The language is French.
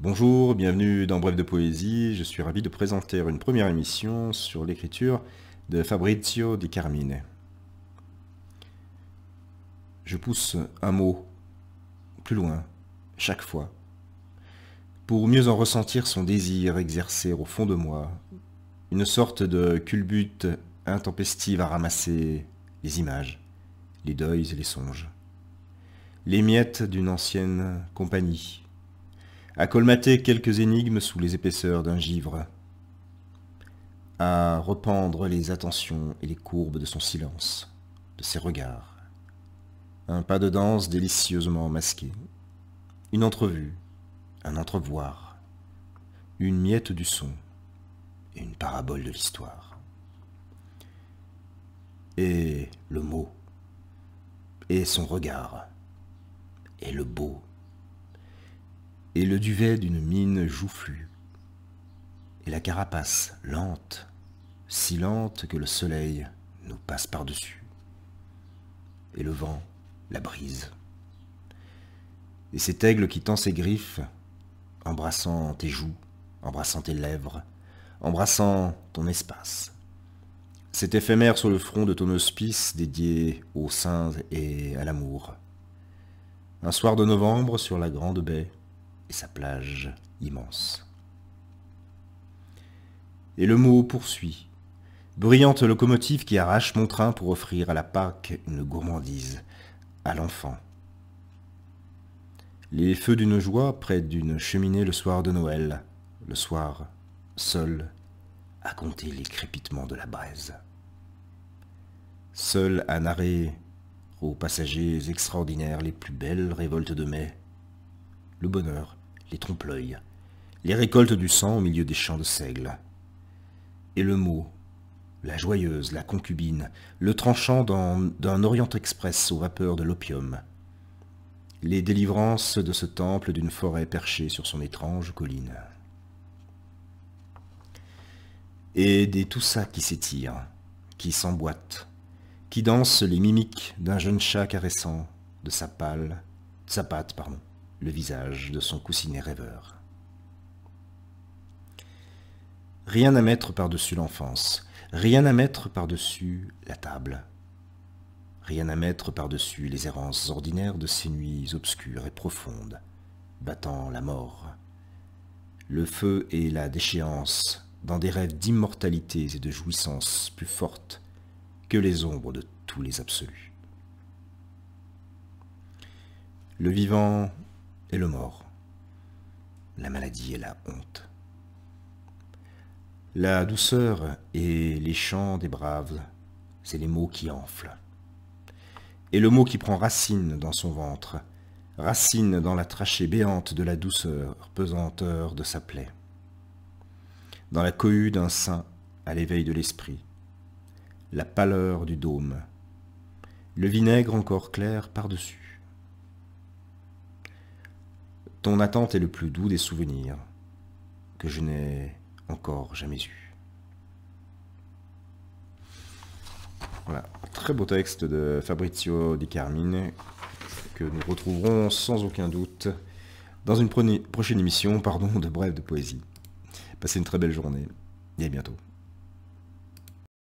Bonjour, bienvenue dans Bref de Poésie. Je suis ravi de présenter une première émission sur l'écriture de Fabrizio Di Carmine. Je pousse un mot plus loin, chaque fois, pour mieux en ressentir son désir exercé au fond de moi, une sorte de culbute intempestive à ramasser les images, les deuils et les songes, les miettes d'une ancienne compagnie à colmater quelques énigmes sous les épaisseurs d'un givre, à rependre les attentions et les courbes de son silence, de ses regards. Un pas de danse délicieusement masqué, une entrevue, un entrevoir, une miette du son une parabole de l'histoire. Et le mot, et son regard, et le beau, et le duvet d'une mine joufflue, et la carapace lente, si lente que le soleil nous passe par-dessus, et le vent, la brise, et cet aigle qui tend ses griffes, embrassant tes joues, embrassant tes lèvres, embrassant ton espace. Cet éphémère sur le front de ton hospice dédié aux saints et à l'amour. Un soir de novembre sur la grande baie, et sa plage immense. Et le mot poursuit. Brillante locomotive qui arrache mon train pour offrir à la Pâque une gourmandise, à l'enfant. Les feux d'une joie près d'une cheminée le soir de Noël, le soir, seul, à compter les crépitements de la braise. Seul à narrer aux passagers extraordinaires les plus belles révoltes de mai, le bonheur les trompe-l'œil, les récoltes du sang au milieu des champs de seigle. Et le mot, la joyeuse, la concubine, le tranchant d'un Orient Express aux vapeurs de l'opium, les délivrances de ce temple d'une forêt perchée sur son étrange colline. Et des tout ça qui s'étire, qui s'emboîte, qui danse les mimiques d'un jeune chat caressant de sa pâle, sa patte, pardon, le visage de son coussinet rêveur. Rien à mettre par-dessus l'enfance, rien à mettre par-dessus la table, rien à mettre par-dessus les errances ordinaires de ces nuits obscures et profondes, battant la mort. Le feu et la déchéance dans des rêves d'immortalité et de jouissances plus fortes que les ombres de tous les absolus. Le vivant et le mort, la maladie et la honte. La douceur et les chants des braves, c'est les mots qui enflent. Et le mot qui prend racine dans son ventre, racine dans la trachée béante de la douceur, pesanteur de sa plaie. Dans la cohue d'un saint à l'éveil de l'esprit, la pâleur du dôme, le vinaigre encore clair par-dessus. Ton attente est le plus doux des souvenirs que je n'ai encore jamais eu. Voilà, très beau texte de Fabrizio Di Carmine que nous retrouverons sans aucun doute dans une prochaine émission pardon, de Brève de Poésie. Passez une très belle journée et à bientôt.